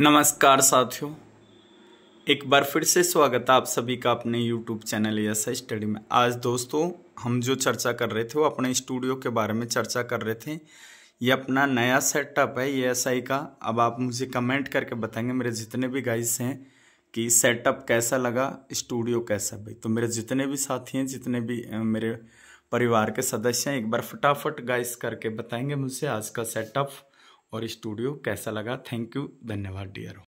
नमस्कार साथियों एक बार फिर से स्वागत है आप सभी का अपने YouTube चैनल एस स्टडी में आज दोस्तों हम जो चर्चा कर रहे थे वो अपने स्टूडियो के बारे में चर्चा कर रहे थे ये अपना नया सेटअप है ये एस का अब आप मुझे कमेंट करके बताएंगे मेरे जितने भी गाइस हैं कि सेटअप कैसा लगा स्टूडियो कैसा भाई तो मेरे जितने भी साथी हैं जितने भी मेरे परिवार के सदस्य हैं एक बार फटाफट गाइस करके बताएंगे मुझे आज का सेटअप और स्टूडियो कैसा लगा थैंक यू धन्यवाद डियर